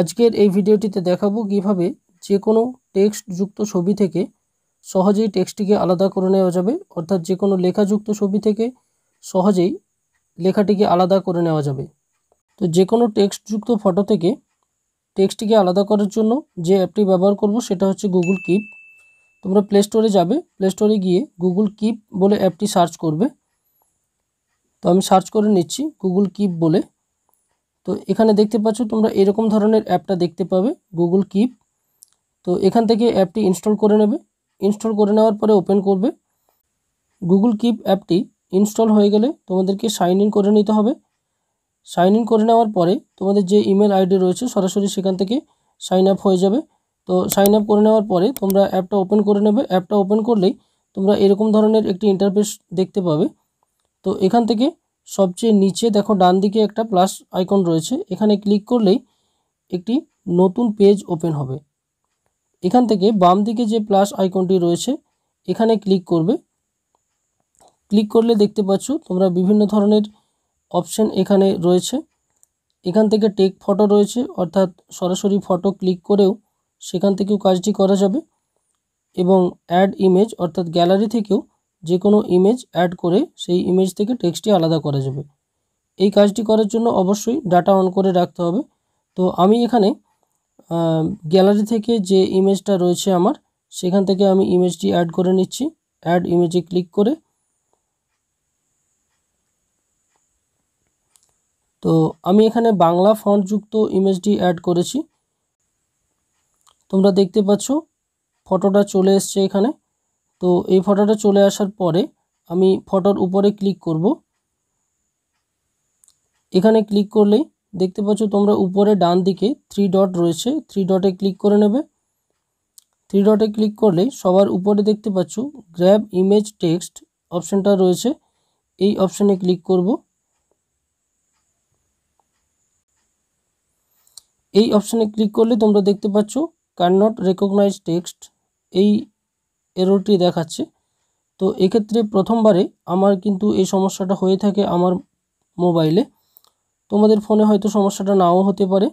আজকের এই ভিডিওটিতে দেখাবো কিভাবে যে কোনো টেক্সটযুক্ত ছবি থেকে সহজেই টেক্সটটিকে আলাদা করে নেওয়া যাবে অর্থাৎ যে কোনো লেখাযুক্ত ছবি থেকে সহজেই লেখাটিকে আলাদা করে নেওয়া যাবে তো যে কোনো টেক্সটযুক্ত ফটো থেকে টেক্সটটিকে আলাদা করার জন্য যে অ্যাপটি ব্যবহার করব সেটা হচ্ছে গুগল কিপ তোমরা প্লে স্টোরে যাবে প্লে স্টোরে গিয়ে গুগল কিপ বলে অ্যাপটি সার্চ করবে তো আমি সার্চ করে নিচ্ছি গুগল কিপ বলে তো এখানে দেখতে পাচ্ছ তোমরা এরকম ধরনের অ্যাপটা দেখতে পাবে গুগল কিপ তো এখান থেকে অ্যাপটি ইনস্টল করে নেবে ইনস্টল করে নেওয়ার পরে ওপেন করবে গুগল কিপ অ্যাপটি ইনস্টল হয়ে গেলে তোমাদেরকে সাইন ইন করে নিতে হবে সাইন ইন করে নেওয়ার পরে তোমাদের যে ইমেল আইডি রয়েছে সরাসরি সেখান থেকে সাইন আপ হয়ে যাবে তো সাইন আপ করে নেওয়ার পরে তোমরা অ্যাপটা ওপেন করে নেবে অ্যাপটা ওপেন করলেই তোমরা এরকম ধরনের একটি ইন্টারফেস দেখতে পাবে তো এখান থেকে সবচেয়ে নিচে দেখো ডান দিকে একটা প্লাস আইকন রয়েছে এখানে ক্লিক করলেই একটি নতুন পেজ ওপেন হবে এখান থেকে বাম দিকে যে প্লাস আইকনটি রয়েছে এখানে ক্লিক করবে ক্লিক করলে দেখতে পাচ্ছ তোমরা বিভিন্ন ধরনের অপশন এখানে রয়েছে এখান থেকে টেক ফটো রয়েছে অর্থাৎ সরাসরি ফটো ক্লিক করেও সেখান থেকেও কাজটি করা যাবে এবং অ্যাড ইমেজ অর্থাৎ গ্যালারি থেকেও যে কোনো ইমেজ অ্যাড করে সেই ইমেজ থেকে টেক্সটটি আলাদা করা যাবে এই কাজটি করার জন্য অবশ্যই ডাটা অন করে রাখতে হবে তো আমি এখানে গ্যালারি থেকে যে ইমেজটা রয়েছে আমার সেখান থেকে আমি ইমেজটি অ্যাড করে নিচ্ছি অ্যাড ইমেজে ক্লিক করে তো আমি এখানে বাংলা ফন্টযুক্ত ইমেজটি অ্যাড করেছি তোমরা দেখতে পাচ্ছ ফটোটা চলে এসছে এখানে তো এই ফটোটা চলে আসার পরে আমি ফটোর উপরে ক্লিক করব এখানে ক্লিক করলেই দেখতে পাচ্ছ তোমরা উপরে ডান দিকে থ্রি ডট রয়েছে থ্রি ডটে ক্লিক করে নেবে থ্রি ডটে ক্লিক করলে সবার উপরে দেখতে পাচ্ছ গ্র্যাব ইমেজ টেক্সট অপশানটা রয়েছে এই অপশানে ক্লিক করব এই অপশানে ক্লিক করলে তোমরা দেখতে পাচ্ছ ক্যান নট রেকগনাইজ টেক্সট এই এরোটি দেখাচ্ছে তো এক্ষেত্রে প্রথমবারে আমার কিন্তু এই সমস্যাটা হয়ে থাকে আমার মোবাইলে তোমাদের ফোনে হয়তো সমস্যাটা নাও হতে পারে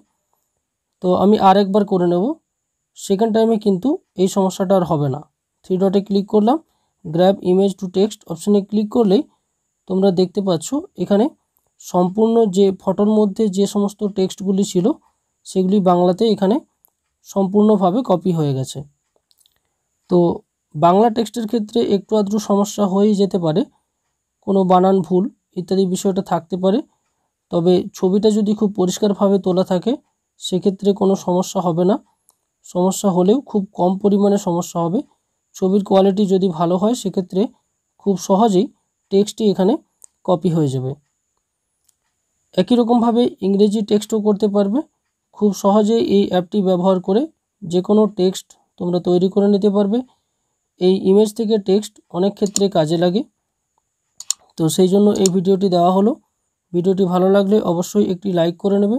তো আমি আরেকবার করে নেব সেকেন্ড টাইমে কিন্তু এই সমস্যাটা আর হবে না থ্রি ডটে ক্লিক করলাম গ্র্যাব ইমেজ টু টেক্সট অপশানে ক্লিক করলেই তোমরা দেখতে পাচ্ছ এখানে সম্পূর্ণ যে ফটোর মধ্যে যে সমস্ত টেক্সটগুলি ছিল সেগুলি বাংলাতে এখানে সম্পূর্ণভাবে কপি হয়ে গেছে তো বাংলা টেক্সটের ক্ষেত্রে একটু আধটু সমস্যা হয়ে যেতে পারে কোনো বানান ভুল ইত্যাদি বিষয়টা থাকতে পারে তবে ছবিটা যদি খুব পরিষ্কারভাবে তোলা থাকে সেক্ষেত্রে কোনো সমস্যা হবে না সমস্যা হলেও খুব কম পরিমাণে সমস্যা হবে ছবির কোয়ালিটি যদি ভালো হয় সেক্ষেত্রে খুব সহজেই টেক্সটটি এখানে কপি হয়ে যাবে একই রকমভাবে ইংরেজি টেক্সটও করতে পারবে খুব সহজে এই অ্যাপটি ব্যবহার করে যে কোনো টেক্সট তোমরা তৈরি করে নিতে পারবে এই ইমেজ থেকে টেক্সট অনেক ক্ষেত্রে কাজে লাগে তো সেই জন্য এই ভিডিওটি দেওয়া হলো ভিডিওটি ভালো লাগলে অবশ্যই একটি লাইক করে নেবে